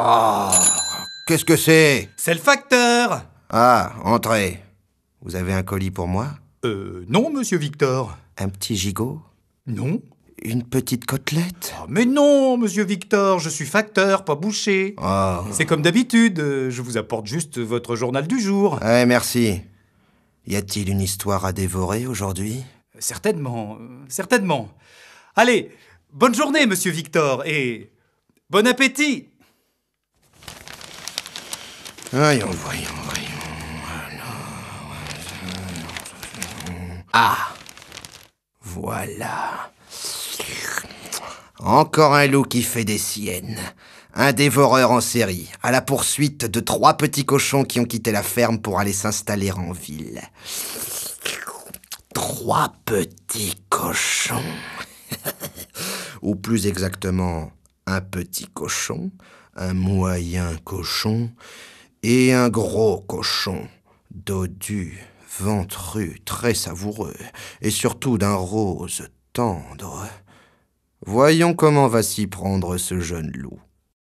oh, qu'est-ce que c'est C'est le facteur Ah, entrez. Vous avez un colis pour moi Euh, non, monsieur Victor. Un petit gigot Non. Une petite côtelette ah, Mais non, monsieur Victor, je suis facteur, pas boucher. Ah. C'est comme d'habitude, euh, je vous apporte juste votre journal du jour. Eh, merci. Y a-t-il une histoire à dévorer aujourd'hui Certainement, euh, certainement. Allez, bonne journée, monsieur Victor, et bon appétit Voyons, voyons, voyons. Ah Voilà. Encore un loup qui fait des siennes. Un dévoreur en série, à la poursuite de trois petits cochons qui ont quitté la ferme pour aller s'installer en ville. Trois petits cochons. Ou plus exactement, un petit cochon, un moyen cochon et un gros cochon, dodu, ventru, très savoureux, et surtout d'un rose tendre. Voyons comment va s'y prendre ce jeune loup.